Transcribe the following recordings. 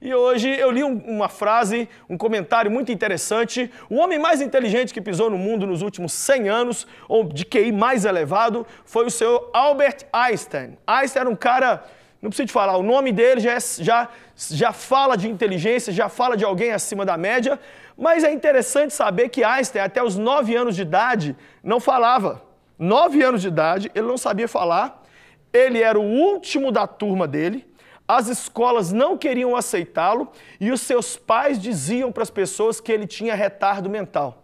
E hoje eu li um, uma frase, um comentário muito interessante. O homem mais inteligente que pisou no mundo nos últimos 100 anos, ou de QI mais elevado, foi o senhor Albert Einstein. Einstein era um cara, não preciso te falar, o nome dele já, é, já, já fala de inteligência, já fala de alguém acima da média. Mas é interessante saber que Einstein, até os 9 anos de idade, não falava. 9 anos de idade, ele não sabia falar. Ele era o último da turma dele as escolas não queriam aceitá-lo e os seus pais diziam para as pessoas que ele tinha retardo mental.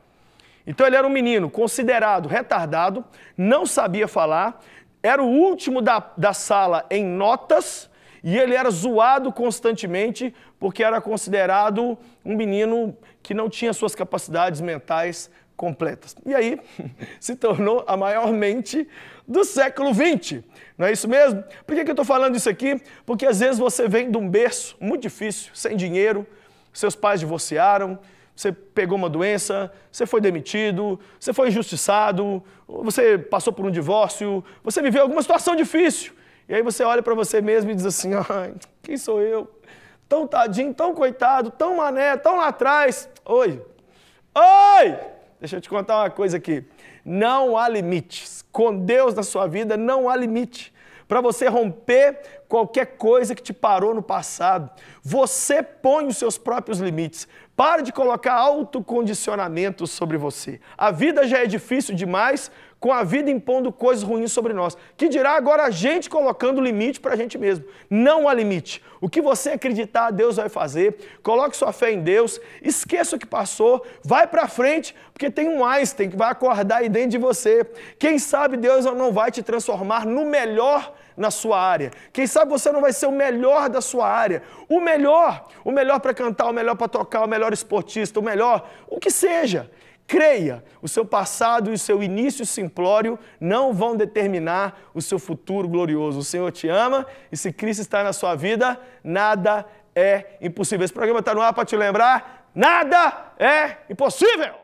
Então ele era um menino considerado retardado, não sabia falar, era o último da, da sala em notas e ele era zoado constantemente porque era considerado um menino que não tinha suas capacidades mentais completas. E aí se tornou a maior mente do século XX. Não é isso mesmo? Por que, eu estou falando isso aqui? Porque às vezes você vem de um berço muito difícil, sem dinheiro, seus pais divorciaram, você pegou uma doença, você foi demitido, você foi injustiçado, você passou por um divórcio, você viveu alguma situação difícil. E aí você olha para você mesmo e diz assim: ai, quem sou eu? Tão tadinho, tão coitado, tão mané, tão lá atrás. Oi! Oi! Deixa eu te contar uma coisa aqui. Não há limites. Com Deus na sua vida não há limite. Para você romper qualquer coisa que te parou no passado. Você põe os seus próprios limites. Pare de colocar autocondicionamentos sobre você. A vida já é difícil demais com a vida impondo coisas ruins sobre nós. Que dirá agora a gente colocando limite para a gente mesmo. Não há limite. O que você acreditar, Deus vai fazer. Coloque sua fé em Deus. Esqueça o que passou. Vai para frente, porque tem um Einstein que vai acordar aí dentro de você. Quem sabe Deus não vai te transformar no melhor na sua área. Quem sabe sabe, você não vai ser o melhor da sua área. O melhor, o melhor para cantar, o melhor para tocar, o melhor esportista, o melhor, o que seja. Creia, o seu passado e o seu início simplório não vão determinar o seu futuro glorioso. O Senhor te ama e se Cristo está na sua vida, nada é impossível. Esse programa está no ar para te lembrar: nada é impossível!